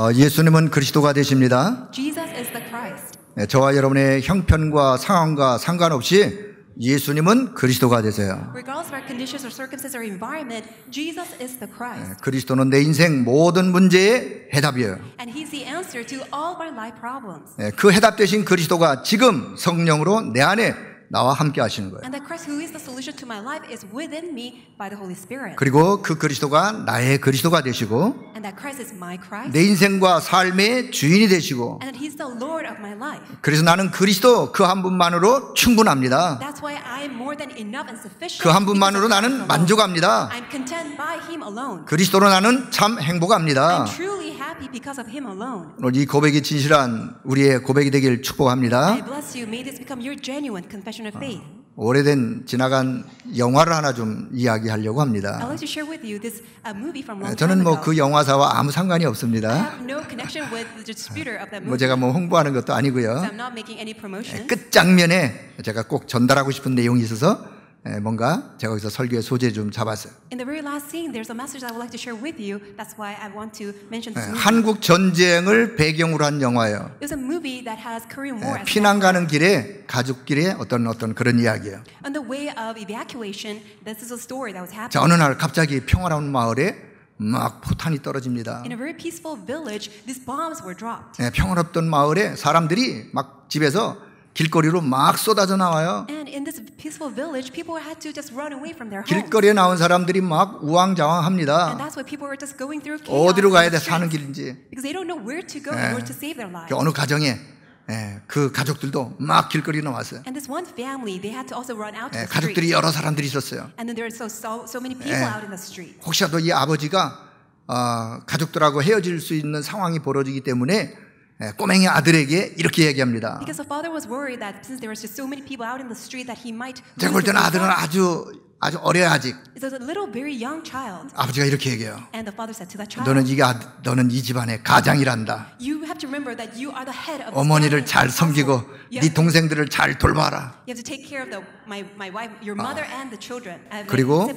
어, 예수님은 그리스도가 되십니다. 네, 저와 여러분의 형편과 상황과 상관없이 예수님은 그리스도가 되세요. 네, 그리스도는 내 인생 모든 문제의 해답이에요. 네, 그 해답 되신 그리스도가 지금 성령으로 내 안에 나와 함께 하시는 거예요. 그리고 그 그리스도가 나의 그리스도가 되시고 내 인생과 삶의 주인이 되시고 그래서 나는 그리스도 그 한 분만으로 충분합니다. 그 한 분만으로 나는 만족합니다. 그리스도로 나는 참 행복합니다. 오늘 이 고백이 진실한 우리의 고백이 되길 축복합니다. 어, 오래된 지나간 영화를 하나 좀 이야기하려고 합니다. Uh, 네, 저는 뭐그 영화사와 아무 상관이 없습니다. 뭐 제가 뭐 홍보하는 것도 아니고요. 네, 끝장면에 제가 꼭 전달하고 싶은 내용이 있어서 뭔가 제가 여기서 설교의 소재 좀 잡았어요. In the very last scene, there's a message I would like to share with you. That's why I want to mention this. movie. 한국 전쟁을 배경으로 한 영화예요. It's a movie that has Korean War. 피난 가는 길에 가족끼리 어떤 어떤 그런 이야기예요. On the way of evacuation, this is a story that was happening. 자 어느 날 갑자기 평화로운 마을에 막 포탄이 떨어집니다. In a very peaceful village, these bombs were dropped. 예, 평화롭던 마을에 사람들이 막 집에서 길거리로 막 쏟아져 나와요. Village, 길거리에 나온 사람들이 막 우왕좌왕합니다. 어디로 가야 돼 사는 길인지. 예. 그 어느 가정에 예, 그 가족들도 막 길거리에 나왔어요. Family, 예, 가족들이 여러 사람들이 있었어요. 예. 혹시라도 이 아버지가 어, 가족들하고 헤어질 수 있는 상황이 벌어지기 때문에 예, 꼬맹이 아들에게 이렇게 얘기합니다. 제가 볼 때는 아들은 아주 아주 어려요 아직. 아버지가 이렇게 얘기해요. 너는 이게 아, 너는 이 집안의 가장이란다. 어머니를 잘 섬기고 네 동생들을 잘 돌봐라. 아. Uh, 그리고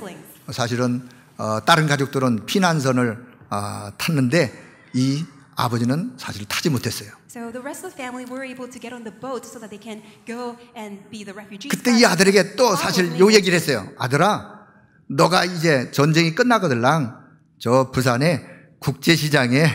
사실은 어, 다른 가족들은 피난선을 어, 탔는데 이 아버지는 사실 타지 못했어요. So the rest of the family were able to get on the boat so that they can go and be the refugees. 그때 이 아들에게 또 사실 요 얘기를 했어요. 아들아, 너가 이제 전쟁이 끝나거들랑 저 부산에 국제시장에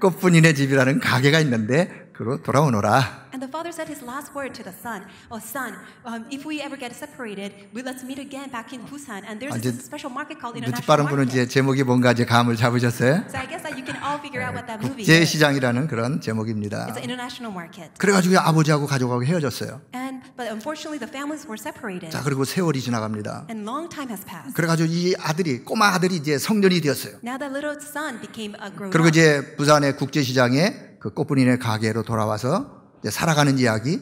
꽃분이네 집이라는 가게가 있는데 그로 돌아오너라. And the father said his last word to the son, "Oh son, um, if we ever get separated, we let's meet again back in Busan, and there's a special market called international market." 빠른 분은 이제 제목이 뭔가 이제 감을 잡으셨어요. So I guess that you can all figure out what that movie is. 국제 시장이라는 그런 제목입니다. It's an international market. 그래가지고 아버지하고 가족하고 헤어졌어요. And but unfortunately the families were separated. 자 그리고 세월이 지나갑니다. And long time has passed. 그래가지고 이 아들이 꼬마 아들이 이제 성년이 되었어요. Now the little son became a grown up. 그리고 이제 부산의 국제 시장에 그 꽃분이네 가게로 돌아와서 살아가는 이야기.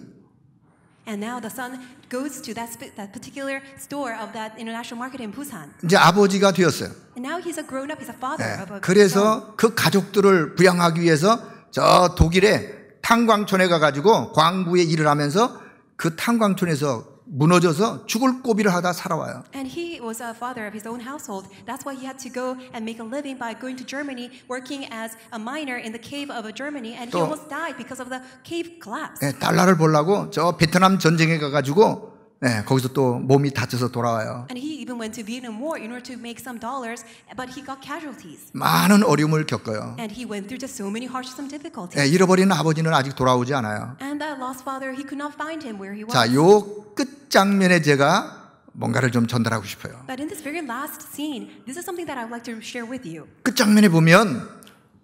And now the son goes to that, that particular store of that international market in Busan. 이제 아버지가 되었어요. And now he's a grown up, he's a father 네, of a 그래서 그 가족들을 부양하기 위해서 저 독일의 탄광촌에 가가지고 광부의 일을 하면서 그 탄광촌에서 무너져서 죽을 고비를 하다 살아와요. And he was a father of his own household. That's why he had to go and make a living by going to Germany, working as a miner in the cave of Germany, and he almost died because of the cave collapse. 예, 달러를 벌라고 저 베트남 전쟁에 가가지고 네, 거기서 또 몸이 다쳐서 돌아와요. And he even went to Vietnam War in order to make some dollars, but he got casualties. 많은 어려움을 겪어요. And he went through just so many hardships and difficulties. 네, 잃어버린 아버지는 아직 돌아오지 않아요. And that lost father, he could not find him where he was. 자, 요끝 장면에 제가 뭔가를 좀 전달하고 싶어요. But in this very last scene, this is something that I would like to share with you. 끝 장면에 보면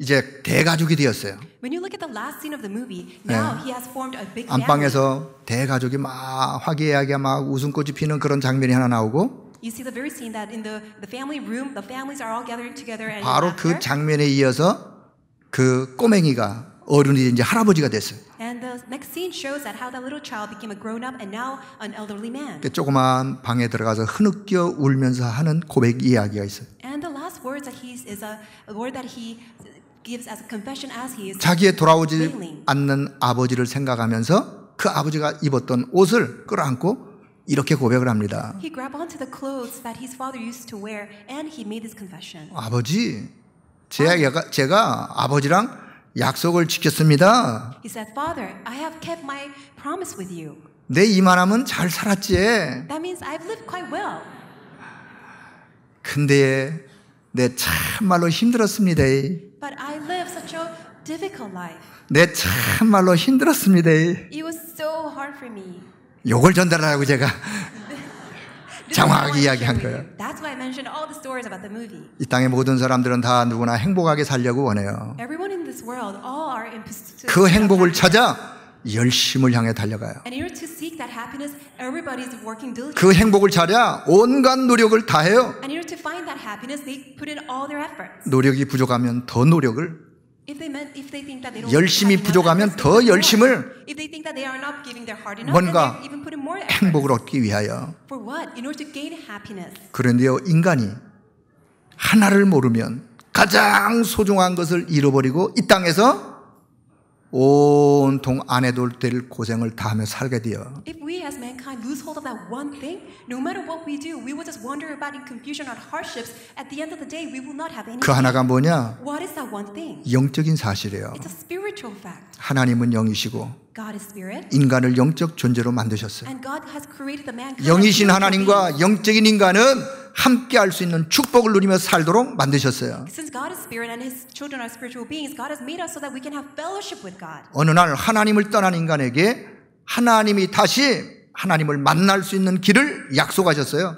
이제 대가족이 되었어요. 네. 안방에서 대가족이 막 화기애애하게 막 웃음꽃이 피는 그런 장면이 하나 나오고 바로 그 장면에 이어서 그 꼬맹이가 어른이 이제 할아버지가 됐어요. 그 조그만 방에 들어가서 흐느껴 울면서 하는 고백 이야기가 있어요. 자기의 돌아오지 않는 아버지를 생각하면서 그 아버지가 입었던 옷을 끌어안고 이렇게 고백을 합니다. 아버지, 제가, 제가 아버지랑 약속을 지켰습니다. 내이만하면잘 살았지. 근데 내 참말로 힘들었습니다. But I live such a difficult life. 네, 참말로 힘들었습니다. It was so hard for me. 요걸 전달하라고 제가 장황하게 이야기한 거예요. That's why I mentioned all the stories about the movie. 이 땅의 모든 사람들은 다 누구나 행복하게 살려고 원해요. Everyone in this world all are in pursuit. 그 행복을 찾아 열심을 향해 달려가요. 그 행복을 찾아 온갖 노력을 다 해요. 노력이 부족하면 더 노력을 열심히 부족하면 더 열심을 뭔가 행복을 얻기 위하여 그런데요 인간이 하나를 모르면 가장 소중한 것을 잃어버리고 이 땅에서 온통 안에 돌될 고생을 다하며 살게 되어 If we as mankind lose hold of that one thing, no matter what we do, we will just wander about in confusion or hardships. At the end of the day, we will not have anything. 그 하나가 뭐냐? What is that one thing? 영적인 사실이에요. It's a spiritual fact. 하나님은 영이시고 인간을 영적 존재로 만드셨어요. 영이신 하나님과 영적인 인간은 함께 할 수 있는 축복을 누리며 살도록 만드셨어요. 어느 날 하나님을 떠난 인간에게 하나님이 다시 하나님을 만날 수 있는 길을 약속하셨어요.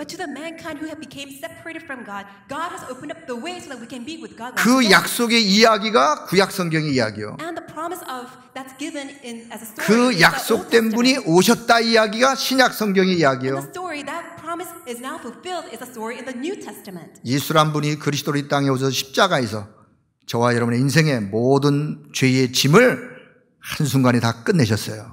그 약속의 이야기가 구약 성경의 이야기요. 그 약속된 분이 오셨다 이야기가 신약 성경의 이야기요. 예수란 분이 그리스도이 땅에 오셔서 십자가에서 저와 여러분의 인생의 모든 죄의 짐을 한순간에 다 끝내셨어요.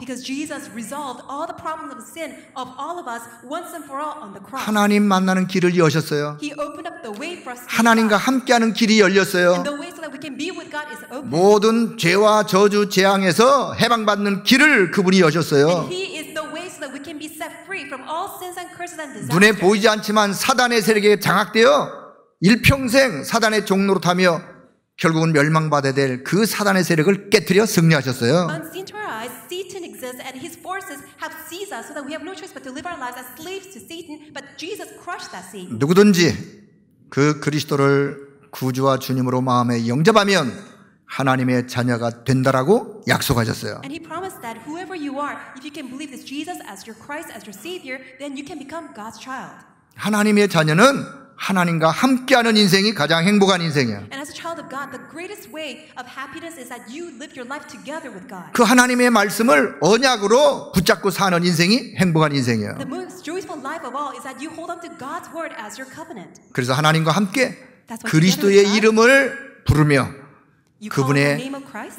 하나님 만나는 길을 여셨어요. 하나님과 함께하는 길이 열렸어요. 모든 죄와 저주 재앙에서 해방받는 길을 그분이 여셨어요. 눈에 보이지 않지만 사단의 세력에 장악되어 일평생 사단의 종로로 타며 결국은 멸망받아야 될 그 사단의 세력을 깨뜨려 승리하셨어요. Unseen to our eyes, Satan exists and his forces have seized us so that we have no choice but to live our lives as slaves to Satan, but Jesus crushed that Satan. 누구든지 그 그리스도를 구주와 주님으로 마음에 영접하면 하나님의 자녀가 된다라고 약속하셨어요. And he promised that whoever you are, if you can believe this Jesus as your Christ, as your Savior, then you can become God's child. 하나님의 자녀는 하나님과 함께하는 인생이 가장 행복한 인생이야. 그 하나님의 말씀을 언약으로 붙잡고 사는 인생이 행복한 인생이에요. 그래서 하나님과 함께 그리스도의 이름을 부르며 그분의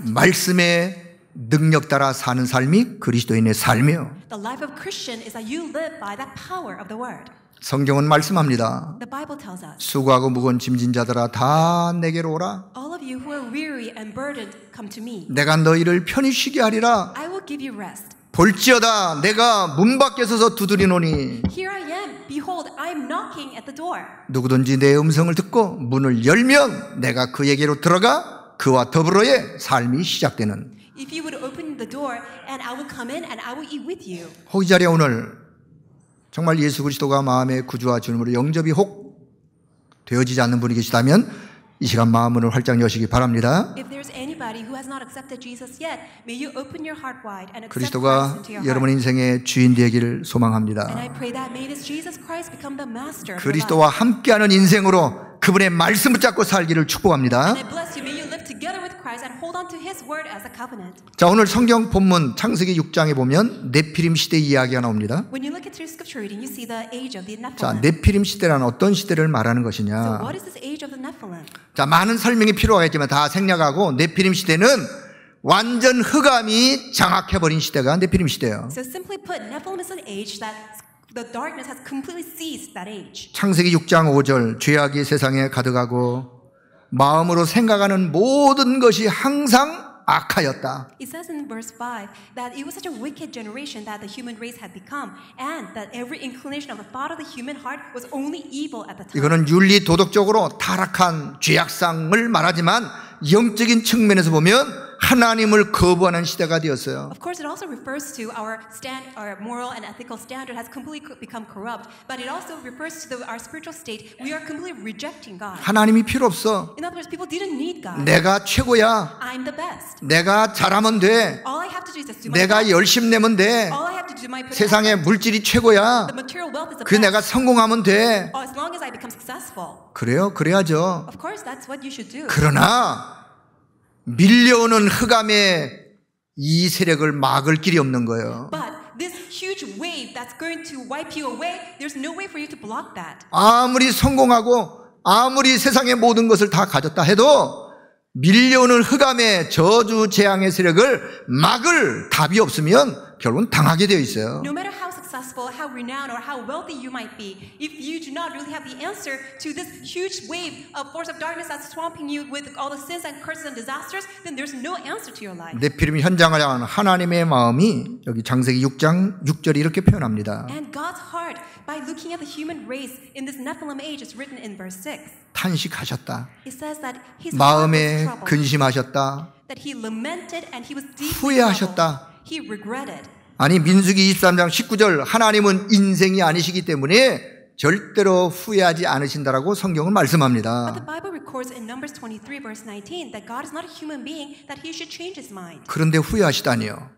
말씀에 능력 따라 사는 삶이 그리스도인의 삶이요. 성경은 말씀합니다. 수고하고 무거운 짐진 자들아 다 내게로 오라. 내가 너희를 편히 쉬게 하리라. 볼지어다 내가 문 밖에 서서 두드리노니 Behold, 누구든지 내 음성을 듣고 문을 열면 내가 그에게로 들어가 그와 더불어의 삶이 시작되는 i 이 자리에 오늘 정말 예수 그리스도가 마음의 구주와 주님으로 영접이 혹 되어지지 않는 분이 계시다면 이 시간 마음을 활짝 여시기 바랍니다. 그리스도가 여러분 인생의 주인 되기를 소망합니다. 그리스도와 함께하는 인생으로 그분의 말씀 붙잡고 살기를 축복합니다. 자, 오늘 성경 본문 창세기 6장에 보면 네피림 시대 이야기가 나옵니다. 자, 네피림 시대란 어떤 시대를 말하는 것이냐? 자, 많은 설명이 필요하겠지만 다 생략하고 네피림 시대는 완전 흑암이 장악해버린 시대가 네피림 시대예요. 창세기 6장 5절 죄악이 세상에 가득하고 마음으로 생각하는 모든 것이 항상 악하였다. It says in verse 5 that it was such a wicked generation that the human race had become and that every inclination of the thought of the human heart was only evil at the time. 이거는 윤리 도덕적으로 타락한 죄악상을 말하지만 영적인 측면에서 보면 하나님을 거부하는 시대가 되었어요. Of course, it also refers to our stand, our moral and ethical standard has completely become corrupt. But it also refers to the, our spiritual state. We are completely rejecting God. 하나님이 필요 없어. In other words, people didn't need God. 내가 최고야. I'm the best. 내가 잘하면 돼. All I have to do is just do my 내가 열심 내면 돼. All I have to do is my 세상에 물질이 최고야. The material wealth is the 그 best. 내가 성공하면 돼. As long as I become successful. 그래요, 그래야죠. Of course, that's what you should do. 그러나 밀려오는 흑암에 이 세력을 막을 길이 없는 거예요. 아무리 성공하고 아무리 세상의 모든 것을 다 가졌다 해도 밀려오는 흑암의 저주 재앙의 세력을 막을 답이 없으면 결국은 당하게 되어 있어요. No successful, how renowned, or how wealthy you might be, if you do not really have the answer to this huge wave of force of darkness that's swamping you with all the sins and curses and disasters, then there's no answer to your life. 현장을 향한 하나님의 마음이 여기 장세기 6장 6절이 이렇게 표현합니다. And God's heart by looking at the human race in this Nephilim age is written in verse 6. 탄식하셨다. It says that his 마음에 근심하셨다. That he lamented and he was deeply 후회하셨다. He regretted. 아니 민수기 23장 19절 하나님은 인생이 아니시기 때문에 절대로 후회하지 않으신다라고 성경은 말씀합니다. 그런데 후회하시다니요.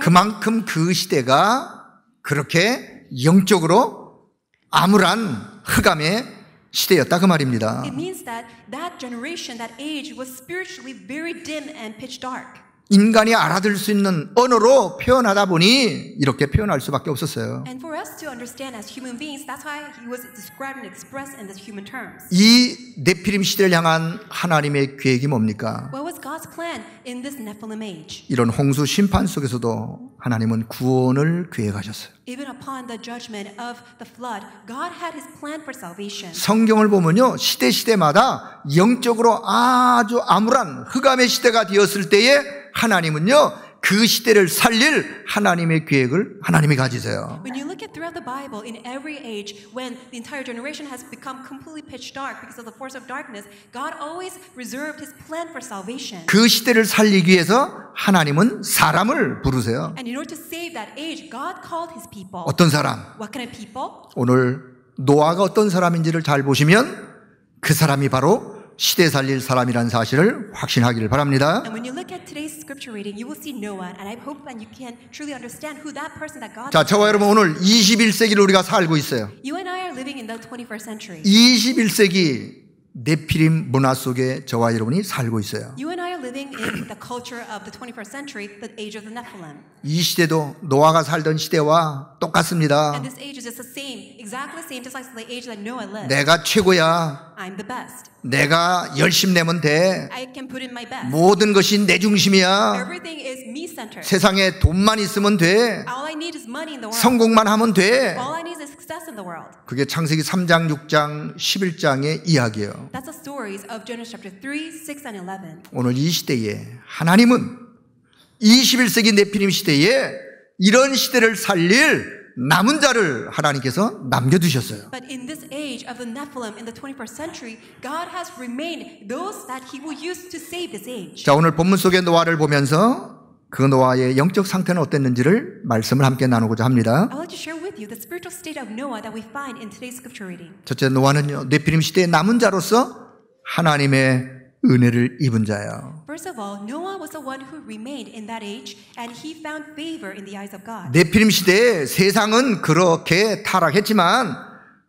그만큼 그 시대가 그렇게 영적으로 암울한 흑암의 시대였다 그 말입니다. 인간이 알아들 수 있는 언어로 표현하다 보니 이렇게 표현할 수밖에 없었어요. 이 네피림 시대를 향한 하나님의 계획이 뭡니까? 이런 홍수 심판 속에서도 하나님은 구원을 계획하셨어요. f 성경을 보면요 시대 시대마다 영적으로 아주 암울한 흑암의 시대가 되었을 때에 하나님은요 그 시대를 살릴 하나님의 계획을 하나님이 가지세요. When you look at throughout the Bible, in every age, when the entire generation has become completely pitch dark because of the force of darkness, God always reserved His plan for salvation. 그 시대를 살리기 위해서 하나님은 사람을 부르세요. And in order to save that age, God called His people. 어떤 사람? What kind of people? 오늘 노아가 어떤 사람인지를 잘 보시면 그 사람이 바로 시대 살릴 사람이란 사실을 확신하기를 바랍니다. 자, 저와 여러분 오늘 21세기를 우리가 살고 있어요. 21세기 네피림 문화 속에 저와 여러분이 살고 있어요. 이 시대도 노아가 살던 시대와 똑같습니다. 내가 최고야. I'm the best. 내가 열심 내면 돼. I can put in my best. 모든 것이 내 중심이야. Everything is me-centered. 세상에 돈만 있으면 돼. All I need is money in the world. 성공만 하면 돼. All I need is success in the world. 그게 창세기 3장, 6장, 11장의 이야기예요. That's the stories of Genesis chapter 3, 6 and 11. 오늘 이 시대에 하나님은 21세기 내피림 시대에 이런 시대를 살릴 남은 자를 하나님께서 남겨 두셨어요. But in this age of the Nephilim in the 21st century, God has remained those that he will use to save this age. 자, 오늘 본문 속의 노아를 보면서 그 노아의 영적 상태는 어땠는지를 말씀을 함께 나누고자 합니다. I'd like to share with you the spiritual state of Noah that we find in today's scripture reading. 첫째 노아는요, 네피림 시대의 남은 자로서 하나님의 은혜를 입은 자야. First of all, Noah was the one who remained in that age, and he found favor in the eyes of God. 네피림 시대에 세상은 그렇게 타락했지만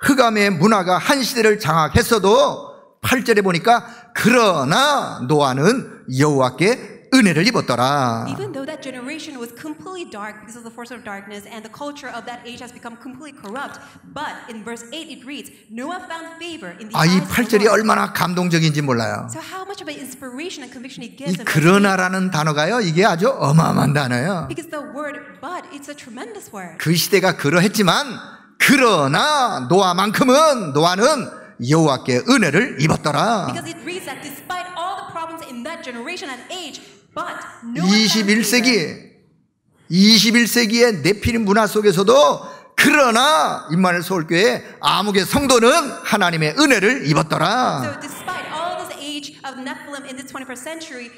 흑암의 문화가 한 시대를 장악했어도 8절에 보니까 그러나 노아는 여호와께 은혜를 입었더라. Even though that generation was completely dark because of the force of darkness and the culture of that age has become completely corrupt, but in verse 8 it reads, Noah found favor in the eyes of the Lord. 아이 8절이 얼마나 감동적인지 몰라요. So how much of an inspiration and conviction it gives. 이 그러나라는 단어가요. 이게 아주 어마어마한 단어예요. Because the word but it's a tremendous word. 그 시대가 그러했지만 그러나 노아만큼은 노아는 여호와께 은혜를 입었더라. Because it reads that despite all the problems in that generation and age, 21세기 21세기의 내피림 문화 속에서도 그러나 임마엘 서울교회 암흑의 성도는 하나님의 은혜를 입었더라. So despite all this age of Nephilim in the 21st century,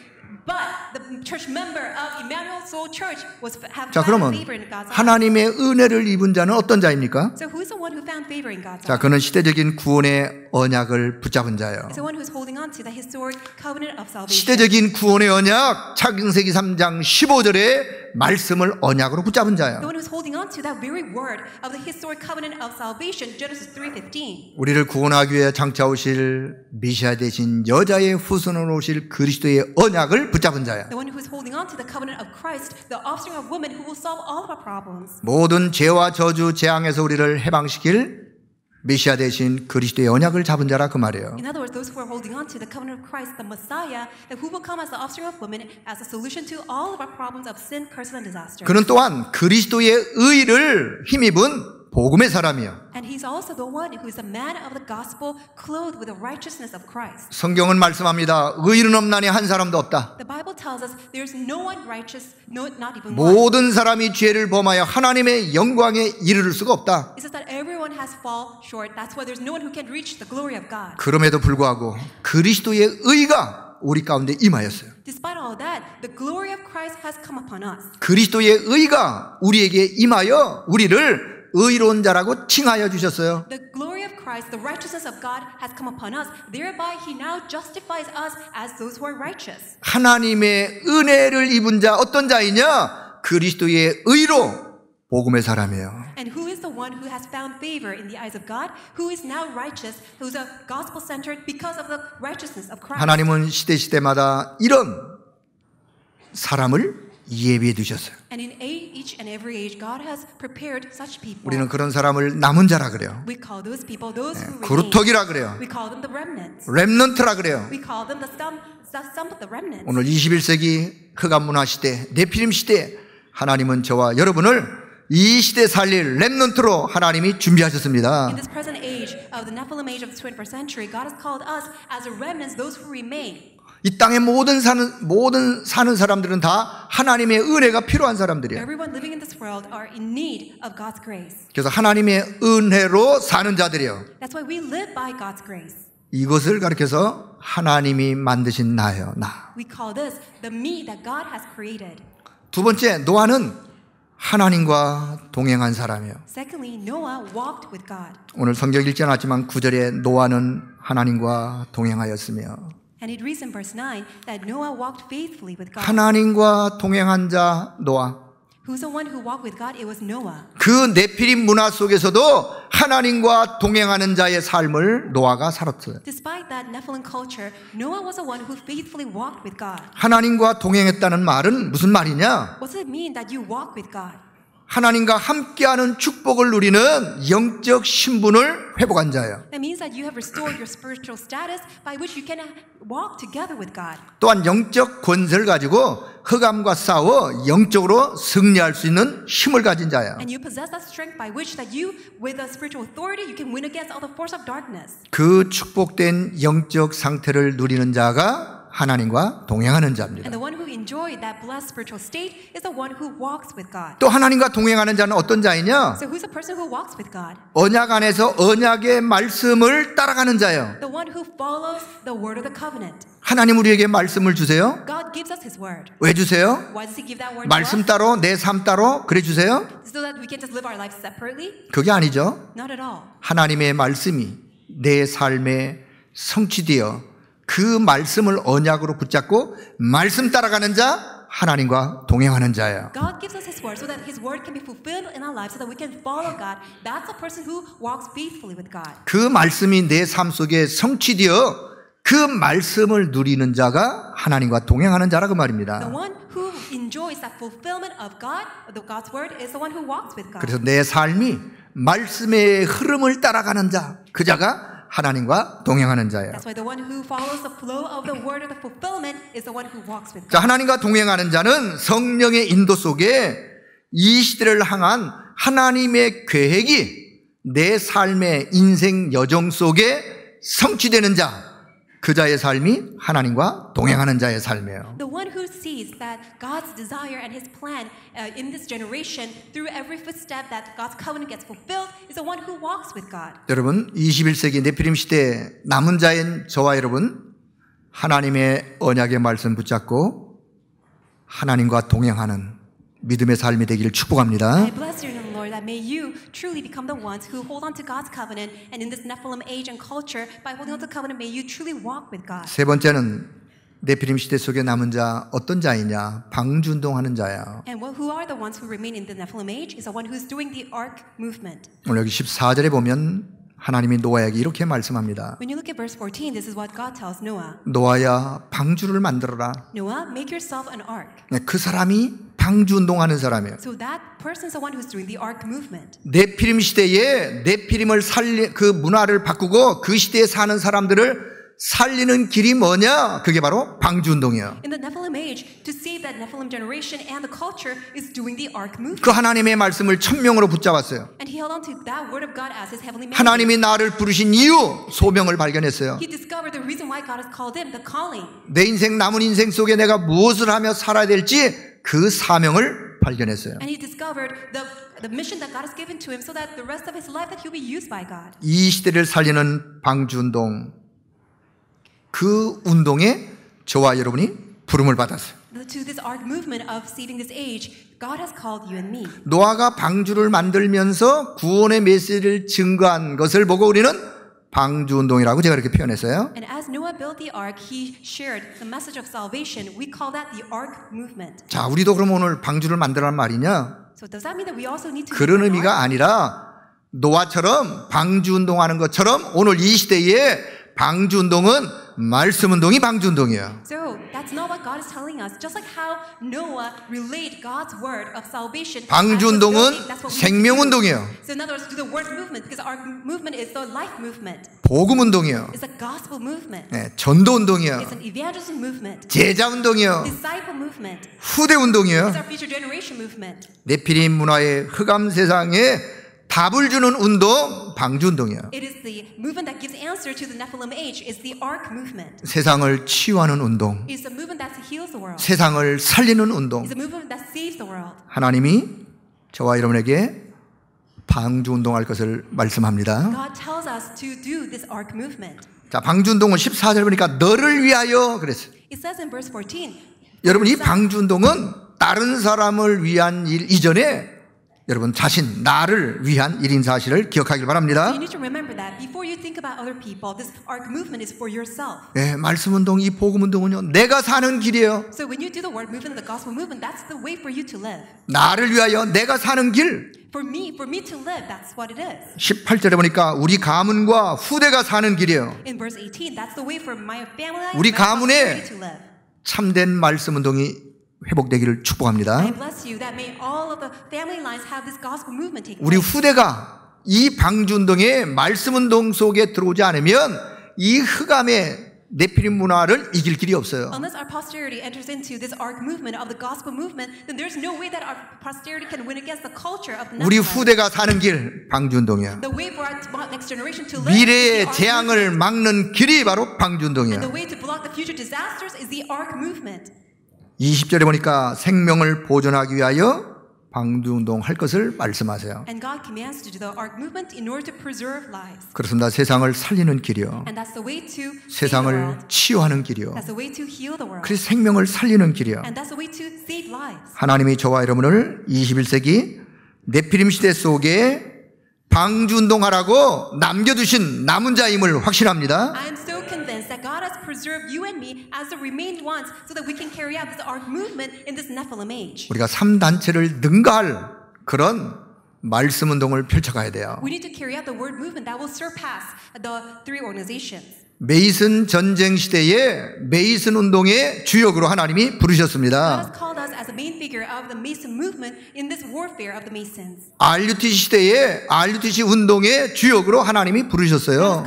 자 그러면 하나님의 은혜를 입은 자는 어떤 자입니까? 자 그는 시대적인 구원의 언약을 붙잡은 자예요. 시대적인 구원의 언약 창세기 3장 15절에 말씀을 언약으로 붙잡은 자예요. 우리를 구원하기 위해 장차 오실 미시아 대신 여자의 후손으로 오실 그리스도의 언약을 언약을 붙잡은 자야. 모든 죄와 저주, 재앙에서 우리를 해방시킬 메시아 대신 그리스도의 언약을 잡은 자라 그 말이에요. In other words, those who are holding on to the covenant of Christ, the Messiah, who will come as the offspring of women, as a solution to all of our problems of sin, curse, and disaster. 그는 또한 그리스도의 의를 힘입은 복음의 사람이요. And he's also the one who is a man of the gospel clothed with the righteousness of Christ. 성경은 말씀합니다. 의인은 없나니 한 사람도 없다. The Bible tells us there's no one righteous, no, not even one. 모든 사람이 죄를 범하여 하나님의 영광에 이르를 수가 없다. It says that everyone has fall short. That's why there's no one who can reach the glory of God. 그럼에도 불구하고 그리스도의 의가 우리 가운데 임하였어요. Despite all that, the glory of Christ has come upon us. 그리스도의 의가 우리에게 임하여 우리를 의로운 자라고 칭하여 주셨어요. The glory of Christ, the righteousness of God has come upon us. Thereby he now justifies us as those who are righteous. 하나님의 은혜를 입은 자 어떤 자이냐? 그리스도의 의로 복음의 사람이에요. And who is the one who has found favor in the eyes of God, who is now righteous, who's a gospel-centered because of the righteousness of Christ. 하나님은 시대 시대마다 이런 사람을 예비해 두셨어요. 우리는 그런 사람을 남은 자라 그래요. 네, 구루터기라 그래요. 렘넌트라 그래요. 오늘 21세기 흑암 문화 시대, 네피림 시대 하나님은 저와 여러분을 이 시대 살릴 렘넌트로 하나님이 준비하셨습니다. 이 땅의 모든 사는 모든 사는 사람들은 다 하나님의 은혜가 필요한 사람들이에요 그래서 하나님의 은혜로 사는 자들이요. 이것을 가리켜서 하나님이 만드신 나예요. 나. 두 번째 노아는 하나님과 동행한 사람이요. 오늘 성경 읽지 않았지만 구절에 노아는 하나님과 동행하였으며 하나님과 동행한 자 노아. 그 네피림 문화 속에서도 하나님과 동행하는 자의 삶을 노아가 살았어요. 하나님과 동행했다는 말은 무슨 말이냐? 하나님과 함께하는 축복을 누리는 영적 신분을 회복한 자예요. 또한 영적 권세를 가지고 흑암과 싸워 영적으로 승리할 수 있는 힘을 가진 자예요. 그 축복된 영적 상태를 누리는 자가 하나님과 동행하는 자입니다. 또 하나님과 동행하는 자는 어떤 자이냐? 언약 안에서 언약의 말씀을 따라가는 자요. 하나님 우리에게 말씀을 주세요. 왜 주세요? 말씀 따로 내 삶 따로 그래 주세요? 그게 아니죠. 하나님의 말씀이 내 삶에 성취되어 그 말씀을 언약으로 붙잡고 말씀 따라가는 자 하나님과 동행하는 자예요. God gives us his word so that his word can be fulfilled in our lives so that we can follow God. That's a person who walks faithfully with God. 그 말씀이 내 삶 속에 성취되어 그 말씀을 누리는 자가 하나님과 동행하는 자라 그 말입니다. The one who enjoys the fulfillment of God, the God's word is the one who walks with God. 그래서 내 삶이 말씀의 흐름을 따라가는 자, 그 자가 하나님과 동행하는 자예요. 자, 하나님과 동행하는 자는 성령의 인도 속에 이 시대를 향한 하나님의 계획이 내 삶의 인생 여정 속에 성취되는 자, 그 자의 삶이 하나님과 동행하는 자의 삶이에요. The one who sees that God's desire and His plan uh, in this generation, through every footstep that God's covenant gets fulfilled, is the one who walks with God. 여러분, 21세기 네피림 시대 남은 자인 저와 여러분 하나님의 언약의 말씀 붙잡고 하나님과 동행하는 믿음의 삶이 되기를 축복합니다. I bless you. that may you truly become the ones who hold on to God's covenant and in this Nephilim age and culture by holding on to covenant may you truly walk with God. 세 번째는 네피림 시대 속에 남은 자 어떤 자이냐? 방주 운동하는 자야. And what, who are the ones who remain in the Nephilim age is the one who's doing the ark movement. 오늘 여기 14절에 보면 하나님이 노아에게 이렇게 말씀합니다. 노아야 방주를 만들어라. 네, 그 사람이 방주 운동하는 사람이에요. 네피림 시대에 네피림을 살그 문화를 바꾸고 그 시대에 사는 사람들을 살리는 길이 뭐냐? 그게 바로 방주 운동이에요. 그 하나님의 말씀을 천명으로 붙잡았어요. 하나님이 나를 부르신 이유, 소명을 발견했어요. 내 인생 남은 인생 속에 내가 무엇을 하며 살아야 될지 그 사명을 발견했어요. 이 시대를 살리는 방주 운동 그 운동에 저와 여러분이 부름을 받았어요. 노아가 방주를 만들면서 구원의 메시지를 증거한 것을 보고 우리는 방주 운동이라고 제가 이렇게 표현했어요. 자, 우리도 그럼 오늘 방주를 만들란 말이냐? 그런 의미가 아니라 노아처럼 방주 운동하는 것처럼 오늘 이 시대에 방주 운동은 말씀 운동이 방주 운동이에요. So that's not what God is telling us. Just like how Noah relayed God's word of salvation. 방주 운동은 생명 운동이에요. So in other words, do the word movement because our movement is the life movement. 복음 운동이에요. It's a gospel movement. 네, 전도 운동이에요. It's an evangelism movement. 제자 운동이에요. Disciple movement. 후대 운동이에요. It's our future generation movement. 네피림 문화의 흑암 세상에 답을 주는 운동 방주 운동이야. 세상을 치유하는 운동. 세상을 살리는 운동. 하나님이 저와 여러분에게 방주 운동할 것을 말씀합니다. 자, 방주 운동은 14절 보니까 너를 위하여 그랬어요. 여러분 이 방주 운동은 다른 사람을 위한 일 이전에 여러분 자신 나를 위한 일인 사실을 기억하길 바랍니다. 예, 말씀 운동 이 복음 운동은요. 내가 사는 길이에요. 나를 위하여 내가 사는 길. 18절에 보니까 우리 가문과 후대가 사는 길이에요. 우리 가문에 참된 말씀 운동이 회복되기를 축복합니다. 우리 후대가 이 방주운동의 말씀운동 속에 들어오지 않으면 이 흑암의 네피림 문화를 이길 길이 없어요. Unless our posterity enters into this ark movement of the gospel movement, then there's no way that our posterity can win against the culture of the. 우리 후대가 사는 길 방주운동이야. The way for our next generation to live. 미래의 재앙을 막는 길이 바로 방주운동이야. And the way to block the future disasters is the ark movement. 20절에 보니까 생명을 보존하기 위하여 방두 운동할 것을 말씀하세요. 그렇습니다. 세상을 살리는 길이요. 세상을 치유하는 길이요. 그래서 생명을 살리는 길이요. 하나님이 저와 여러분을 21세기 네피림 시대 속에 방주 운동하라고 남겨두신 남은 자임을 확신합니다. that God has preserved you and me as the remained ones so that we can carry out this ark movement in this Nephilim age. 우리가 3단체를 능가할 그런 말씀 운동을 펼쳐가야 돼요. We need to carry out the word movement that will surpass the three organizations. 메이슨 전쟁 시대에 메이슨 운동의 주역으로 하나님이 부르셨습니다. RUTC 시대에 RUTC 운동의 주역으로 하나님이 부르셨어요.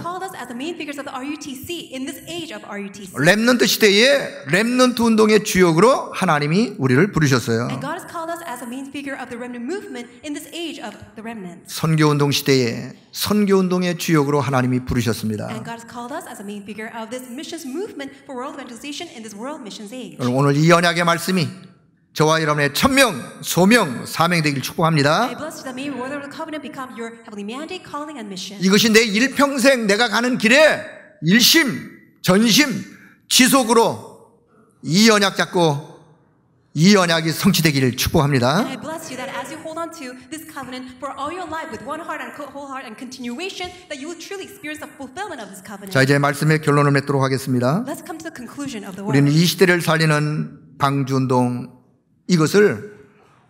the main figures of the RUTC in this age of RUTC. 렘넌트 시대의 렘넌트 운동의 주역으로 하나님이 우리를 부르셨어요. And God has called us as a main figure of the remnant movement in this age of the remnant. 선교 운동 시대에 선교 운동의 주역으로 하나님이 부르셨습니다. And God has called us as a main figure of this missions movement for world evangelization in this world missions age. 오늘 이 언약의 말씀이 저와 여러분의 천명, 소명, 사명 되길 축복합니다. 이것이 내 일평생 내가 가는 길에 일심, 전심, 지속으로 이 언약 잡고 이 언약이 성취되기를 축복합니다. 자 이제 말씀의 결론을 맺도록 하겠습니다. 우리는 이 시대를 살리는 방주운동 이것을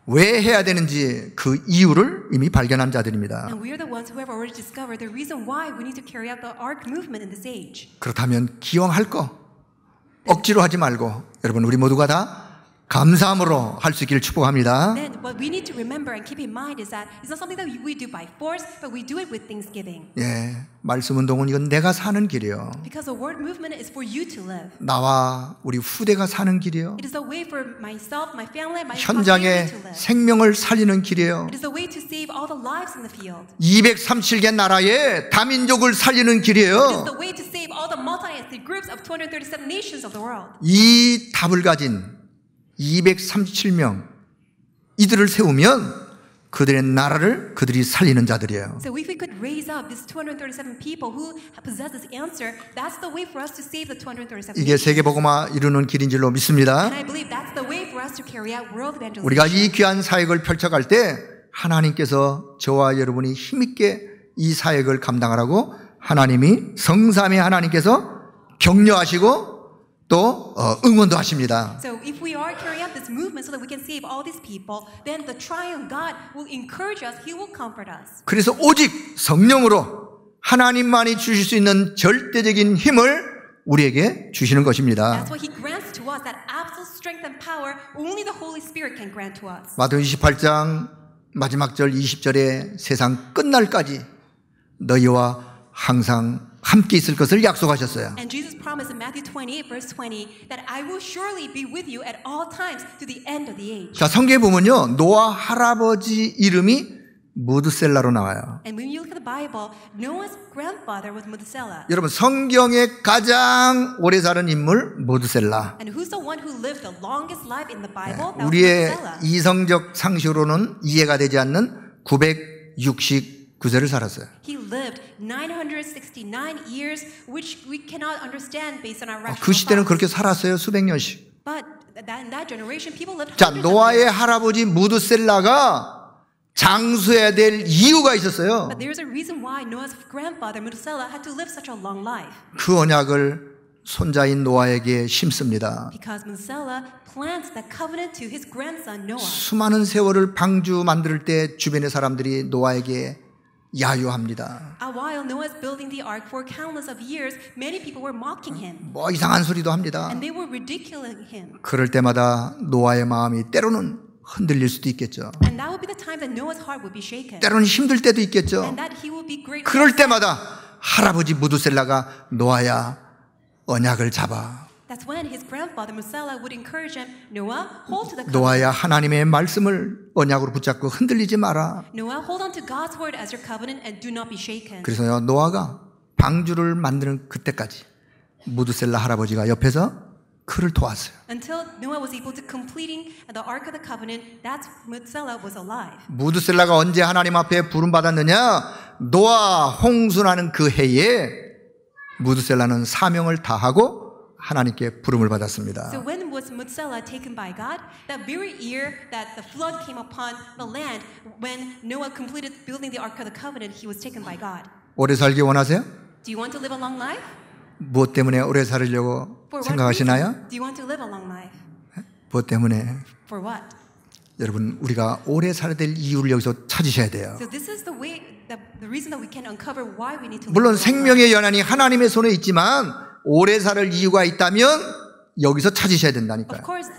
왜 해야 되는지 그 이유를 이미 발견한 자들입니다. 그렇다면 기왕 할거 억지로 하지 말고 여러분 우리 모두가 다 감사함으로 할 수 있기를 축복합니다. Then what we need to remember and keep in mind is that it's not something that we do by force, but we do it with thanksgiving. 예, 말씀 운동은 이건 내가 사는 길이요. Because the word movement is for you to live. 나와 우리 후대가 사는 길이요. It is a way for myself, my family, my 현장에 생명을 살리는 길이요. It is a way to save all the lives in the field. 237개 나라의 다민족을 살리는 길이에요. It is the way to save all the multi-ethnic groups of 237 nations of the world. 이 답을 가진 237명 이들을 세우면 그들의 나라를 그들이 살리는 자들이에요. So if we could raise up these 237 people who possess this answer, that's the way for us to save the 237. 이게 세계 복음화 이루는 길인 줄로 믿습니다. And I believe that's the way for us to carry out world evangelism. 우리가 이 귀한 사역을 펼쳐갈 때 하나님께서 저와 여러분이 힘 있게 이 사역을 감당하라고 하나님이 성삼위 하나님께서 격려하시고 또 응원도 하십니다. So if we are carrying out this movement so that we can save all these people, then the triune God will encourage us. He will comfort us. 그래서 오직 성령으로 하나님만이 주실 수 있는 절대적인 힘을 우리에게 주시는 것입니다. That's what he grants to us. That absolute strength and power only the Holy Spirit can grant to us. 마태복음 28장 마지막 절 20절에 세상 끝날까지 너희와 항상 함께 있을 것을 약속하셨어요. And Jesus promised in Matthew 28 verse 20 that I will surely be with you at all times to the end of the age. 자, 성경에 보면요. 노아 할아버지 이름이 무드셀라로 나와요. And when you look at the Bible, Noah's grandfather was Methuselah. 여러분 성경에 가장 오래 사는 인물 무드셀라. And who's the one who lived the longest life in the Bible? 네, 우리의 이성적 상식으로는 이해가 되지 않는 960 969세를 살았어요. He lived 969 years which we cannot understand based on our rational. 그 시대는 그렇게 살았어요. 수백 년씩. But that, that generation people lived 자, 노아의 할아버지 무드셀라가 장수해야 될 이유가 있었어요. But there's a reason why Noah's grandfather Methuselah had to live such a long life. 그 언약을 손자인 노아에게 심습니다. Because Methuselah plants that covenant to his grandson Noah. 수많은 세월을 방주 만들 때 주변의 사람들이 노아에게 야유합니다. While Noah was building the ark for countless of years, many people were mocking him. 뭐 이상한 소리도 합니다. And they were ridiculing him. 그럴 때마다 노아의 마음이 때로는 흔들릴 수도 있겠죠. And that would be the time that Noah's heart would be shaken. 때로는 힘들 때도 있겠죠. And that he would be great. 그럴 때마다 할아버지 무두셀라가 노아야 언약을 잡아. That's when his grandfather Musella would encourage him, Noah, hold to the covenant. 노아야 하나님의 말씀을 언약으로 붙잡고 흔들리지 마라. Noah, hold on to God's word as your covenant and do not be shaken. 그래서 노아가 방주를 만드는 그때까지 무드셀라 할아버지가 옆에서 그를 도왔어요. Until Noah was able to completing the ark of the covenant, that's Methuselah was alive. 무드셀라가 언제 하나님 앞에 부름 받았느냐? 노아 홍수나는 그 해에 무드셀라는 사명을 다하고 하나님께 부름을 받았습니다. So when was Mutsela taken by God, that very year that the flood came upon the land, when Noah completed building the Ark of the Covenant, he was taken by God. 오래 살기 원하세요? Do you want to live a long life? 무엇 때문에 오래 살려고 For 생각하시나요? Do you want to live a long life? 무엇 때문에? For what? 여러분 우리가 오래 살아야 될 이유를 여기서 찾으셔야 돼요. So this is the way, the, the reason that we can uncover why we need to. 물론 생명의 연한이 하나님의 손에 있지만 오래 살을 이유가 있다면 여기서 찾으셔야 된다니까요. Of course,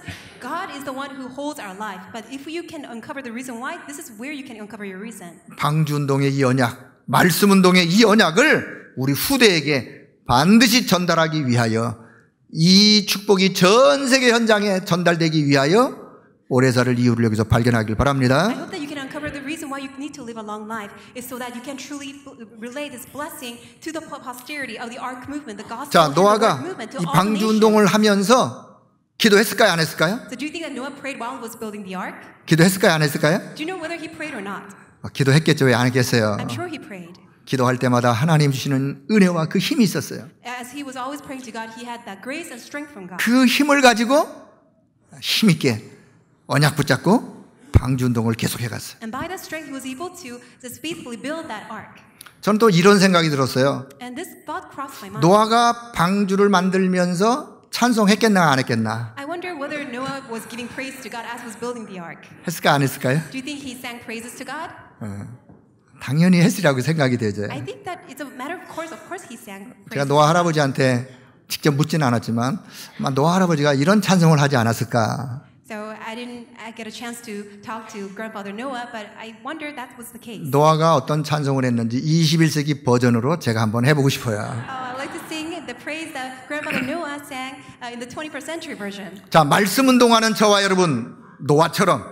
God is the one who holds our life. But if you can uncover the reason why, this is where you can uncover your reason. 방주 운동의 이 언약, 말씀 운동의 이 언약을 우리 후대에게 반드시 전달하기 위하여 이 축복이 전 세계 현장에 전달되기 위하여 올해사를 이유를 여기서 발견하길 바랍니다. you need to live a long life is so that you can truly relay this blessing to the posterity of the Ark movement, the gospel. 자, 노아가 이 방주 운동을 하면서 기도했을까요? 안 했을까요? So do you think that Noah prayed while was building the ark? 기도했을까요? 안 했을까요? Do you know whether he prayed or not? 기도했겠죠. 왜 안 했겠어요? I'm sure he prayed. 기도할 때마다 하나님 주시는 은혜와 그 힘이 있었어요. As he was always praying to God, he had that grace and strength from God. 그 힘을 가지고 힘 있게 언약 붙잡고 방주 운동을 계속해 갔어요. And by that strength, he was able to just faithfully build that ark. 저는 또 이런 생각이 들었어요. And this thought crossed my mind. 노아가 방주를 만들면서 찬송했겠나 안 했겠나? I wonder whether Noah was giving praise to God as was building the ark. 했을까 안 했을까요? Do you think he sang praises to God? 어. 당연히 했으라고 생각이 되죠. I think that it's a matter of course. Of course, he sang. 제가 노아 할아버지한테 직접 묻지는 않았지만 노아 할아버지가 이런 찬송을 하지 않았을까? I didn't get a chance to talk to grandfather Noah, but I wonder that was the case. 노아가 어떤 찬송을 했는지 21세기 버전으로 제가 한번 해보고 싶어요. Uh, I'd like to sing the praise that grandfather Noah sang uh, in the 21st century version. 자 말씀 운동하는 저와 여러분 노아처럼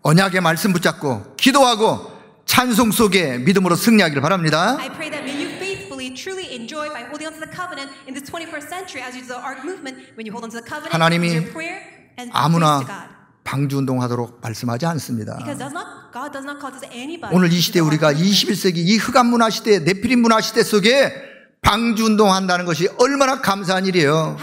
언약의 말씀 붙잡고 기도하고 찬송 속에 믿음으로 승리하기를 바랍니다. I pray that may you faithfully truly enjoy by holding on to the covenant in this 21st century as you do the ark movement when you hold on to the covenant 하나님이 your prayer 아무나 방주 운동하도록 말씀하지 않습니다. 오늘 이 시대 우리가 21세기 이 흑암 문화 시대, 네피림 문화 시대 속에 방주 운동한다는 것이 얼마나 감사한 일이에요.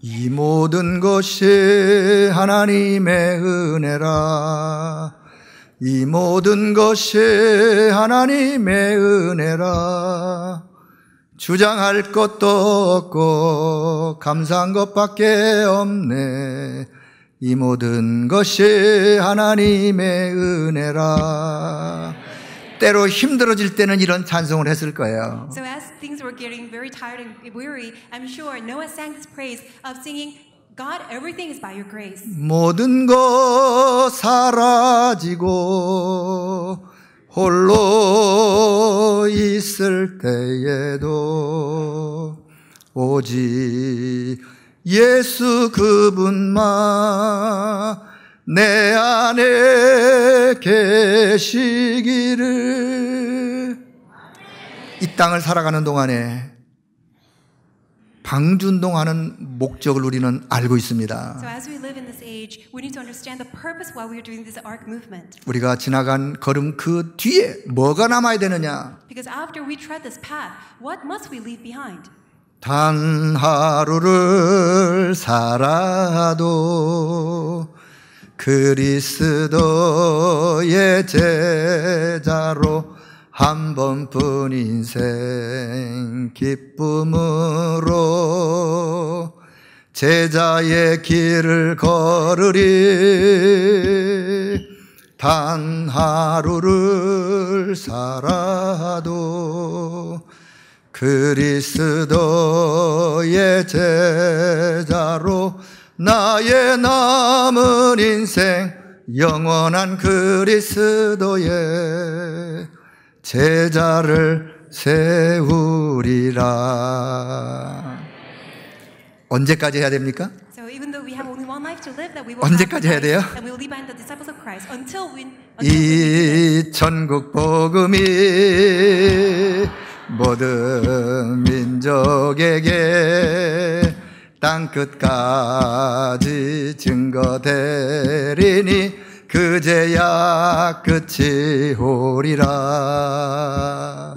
이 모든 것이 하나님의 은혜라. 이 모든 것이 하나님의 은혜라. 주장할 것도 없고 감사한 것밖에 없네. 이 모든 것이 하나님의 은혜라. 때로 힘들어질 때는 이런 찬송을 했을 거예요. So as things were getting very tired and weary, I'm sure Noah sang this praise of singing God, everything is by your grace. 모든 것 사라지고 홀로 있을 때에도 오직 예수 그분만 내 안에 계시기를 이 땅을 살아가는 동안에 방준동하는 목적을 우리는 알고 있습니다. 우리가 지나간 걸음 그 뒤에 뭐가 남아야 되느냐? 단 하루를 살아도 그리스도의 제자로 한 번뿐 인생 기쁨으로 제자의 길을 걸으리 단 하루를 살아도 그리스도의 제자로 나의 남은 인생 영원한 그리스도의 제자를 세우리라. 언제까지 해야 됩니까? 언제까지 해야 돼요? 이천국 복음이 모든 민족에게 땅 끝까지 증거되리니 그제야 끝이 오리라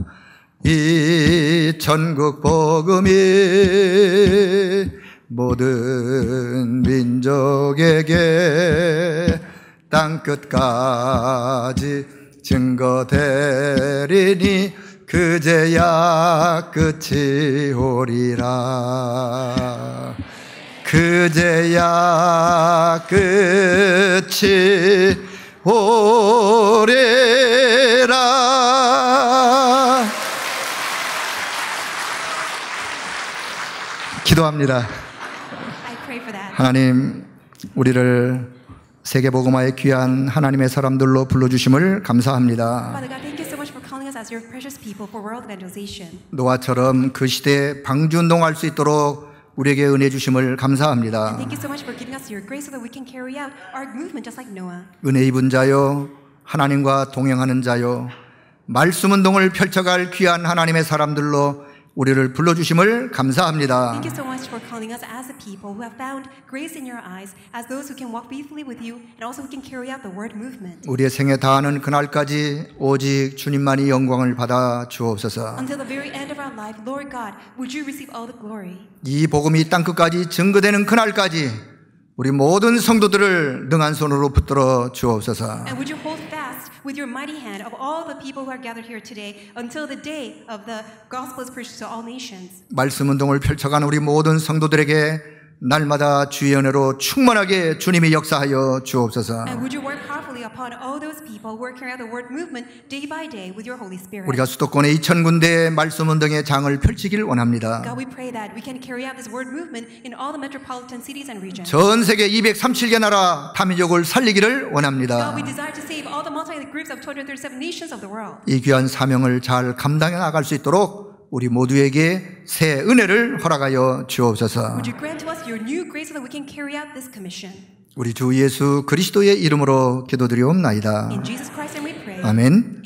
이 천국 복음이 모든 민족에게 땅 끝까지 증거되리니 그제야 끝이 오리라. 그제야 끝이 오리라 기도합니다 하나님 우리를 세계보음화의 귀한 하나님의 사람들로 불러주심을 감사합니다 노아처럼 그 시대에 방주운동할수 있도록 우리에게 은혜 주심을 감사합니다. 은혜 입은 자요, 하나님과 동행하는 자요, 말씀 운동을 펼쳐갈 귀한 하나님의 사람들로 우리를 불러 주심을 감사합니다. Thank you so much for calling us as a people who have found grace in your eyes as those who can walk faithfully with you and also who can carry out the word movement. 우리의 생에 닿는 그날까지 오직 주님만이 영광을 받아 주옵소서. Until the very end of our life, Lord God, would you receive all the glory. 이 복음이 땅 끝까지 증거되는 그날까지 우리 모든 성도들을 능한 손으로 붙들어 주옵소서. And would you hold fast with your mighty hand of all the people who are gathered here today until the day of the gospel is preached to all nations. 말씀 운동을 펼쳐간 우리 모든 성도들에게 날마다 주의 은혜로 충만하게 주님이 역사하여 주옵소서. And would you work hard upon all those people working out the word movement day by day with your Holy Spirit. 우리가 수도권의 2천 군데의 말씀 운동의 장을 펼치길 원합니다. God, we pray that we can carry out this word movement in all the metropolitan cities and regions. 전 세계 237개 나라 타민족을 살리기를 원합니다. God, we desire to save all the multi-ethnic groups of 237 nations of the world. 이 귀한 사명을 잘 감당해 나갈 수 있도록 우리 모두에게 새 은혜를 허락하여 주옵소서. Would you grant us your new grace so that we can carry out this commission? 우리 주 예수 그리스도의 이름으로 기도드리옵나이다. 아멘.